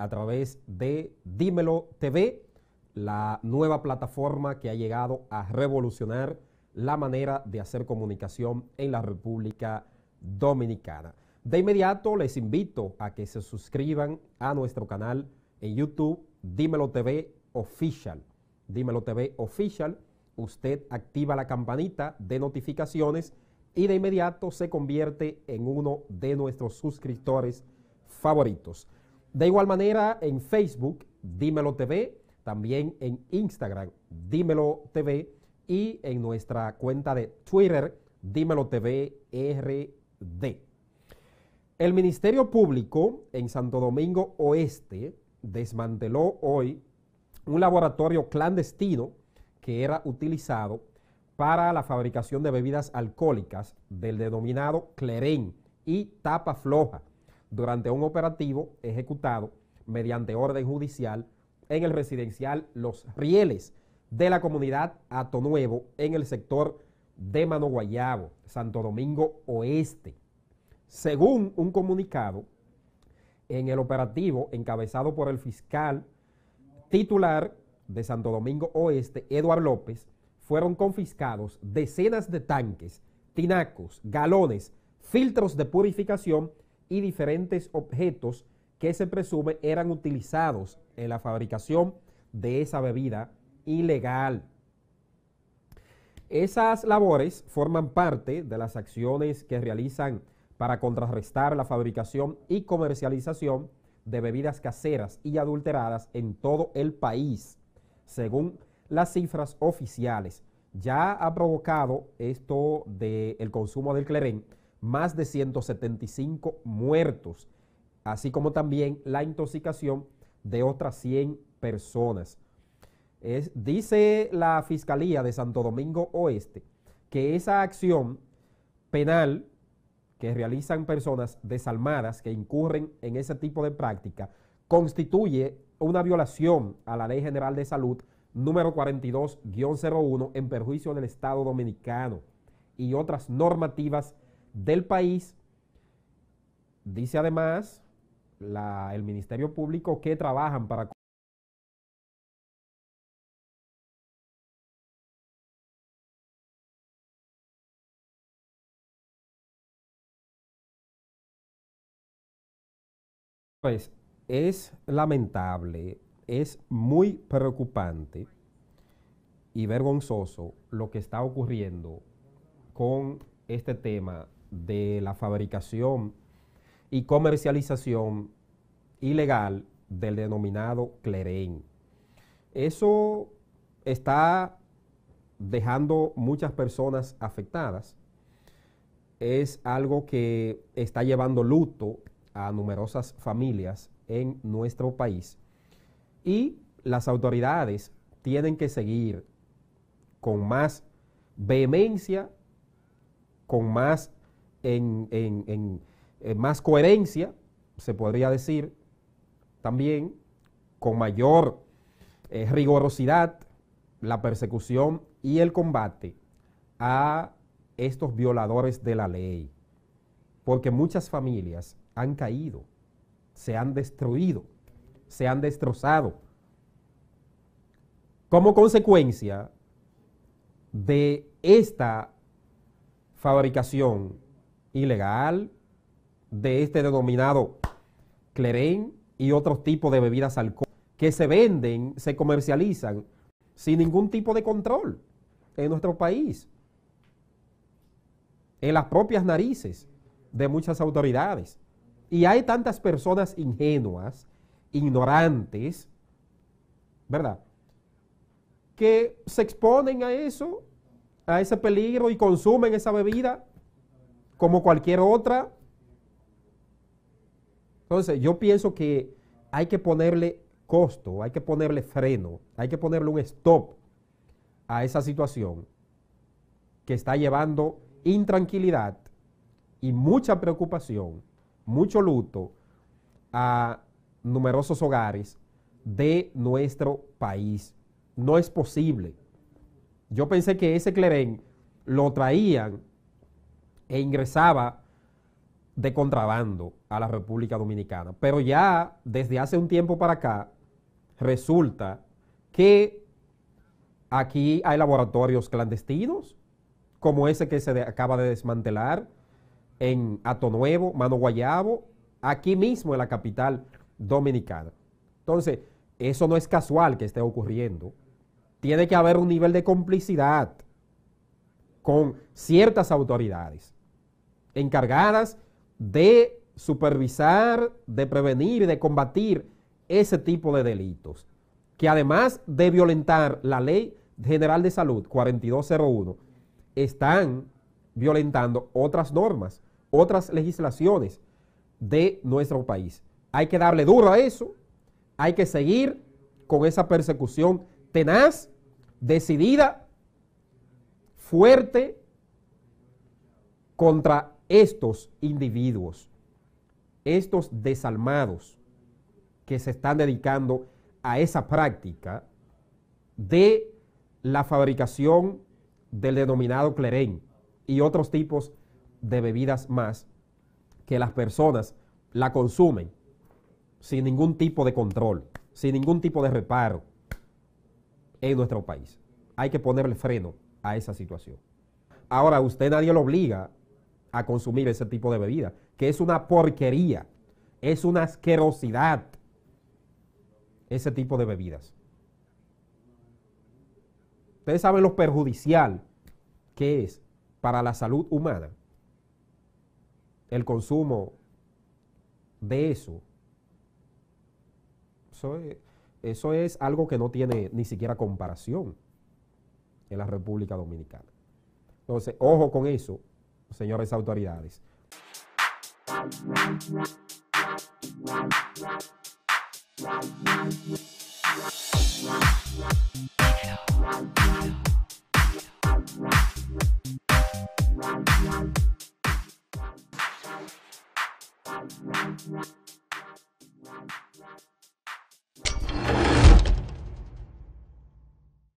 a través de Dímelo TV, la nueva plataforma que ha llegado a revolucionar la manera de hacer comunicación en la República Dominicana. De inmediato les invito a que se suscriban a nuestro canal en YouTube, Dímelo TV Official. Dímelo TV Official, usted activa la campanita de notificaciones y de inmediato se convierte en uno de nuestros suscriptores favoritos. De igual manera, en Facebook, Dímelo TV, también en Instagram, Dímelo TV, y en nuestra cuenta de Twitter, Dímelo TV RD. El Ministerio Público en Santo Domingo Oeste desmanteló hoy un laboratorio clandestino que era utilizado para la fabricación de bebidas alcohólicas del denominado Clerén y Tapa Floja durante un operativo ejecutado mediante orden judicial en el residencial Los Rieles de la comunidad Atonuevo en el sector de Mano Guayabo, Santo Domingo Oeste. Según un comunicado, en el operativo encabezado por el fiscal titular de Santo Domingo Oeste, Eduard López, fueron confiscados decenas de tanques, tinacos, galones, filtros de purificación y diferentes objetos que se presume eran utilizados en la fabricación de esa bebida ilegal. Esas labores forman parte de las acciones que realizan para contrarrestar la fabricación y comercialización de bebidas caseras y adulteradas en todo el país, según las cifras oficiales. Ya ha provocado esto del consumo del clerén más de 175 muertos, así como también la intoxicación de otras 100 personas. dice la Fiscalía de Santo Domingo Oeste que esa acción penal que realizan personas desalmadas que incurren en ese tipo de práctica constituye una violación a la Ley General de Salud número 42-01 en perjuicio del Estado Dominicano y otras normativas del país. Dice además el Ministerio Público que trabajan para... Pues es lamentable, es muy preocupante y vergonzoso lo que está ocurriendo con este tema de la fabricación y comercialización ilegal del denominado clerén. Eso está dejando muchas personas afectadas. Es algo que está llevando luto a numerosas familias en nuestro país. Y las autoridades tienen que seguir con más vehemencia, con más en, más coherencia, se podría decir, también con mayor eh, rigorosidad la persecución y el combate a estos violadores de la ley, porque muchas familias han caído, se han destruido, se han destrozado, como consecuencia de esta fabricación ilegal de este denominado clerén y otros tipos de bebidas alcohólicas que se venden, se comercializan sin ningún tipo de control en nuestro país, en las propias narices de muchas autoridades. Y hay tantas personas ingenuas, ignorantes, ¿verdad? Que se exponen a eso, a ese peligro y consumen esa bebida como cualquier otra. Entonces, yo pienso que hay que ponerle costo, hay que ponerle freno, hay que ponerle un stop a esa situación que está llevando intranquilidad y mucha preocupación, mucho luto a numerosos hogares de nuestro país. No es posible. Yo pensé que ese clerén lo traían e ingresaba de contrabando a la República Dominicana. Pero ya desde hace un tiempo para acá resulta que aquí hay laboratorios clandestinos, como ese que se acaba de desmantelar en Ato Nuevo, Mano Guayabo, aquí mismo en la capital dominicana. Entonces, eso no es casual que esté ocurriendo. Tiene que haber un nivel de complicidad con ciertas autoridades encargadas de supervisar, de prevenir y de combatir ese tipo de delitos, que además de violentar la Ley General de Salud 4201, están violentando otras normas, otras legislaciones de nuestro país. Hay que darle duro a eso, hay que seguir con esa persecución tenaz, decidida, fuerte contra estos individuos, estos desalmados que se están dedicando a esa práctica de la fabricación del denominado clerén y otros tipos de bebidas más que las personas la consumen sin ningún tipo de control, sin ningún tipo de reparo en nuestro país. Hay que ponerle freno a esa situación. Ahora, usted nadie lo obliga a consumir ese tipo de bebida, que es una porquería, es una asquerosidad ese tipo de bebidas. Ustedes saben lo perjudicial que es para la salud humana el consumo de eso. eso es algo que no tiene ni siquiera comparación en la República Dominicana. Entonces, ojo con eso, señores autoridades.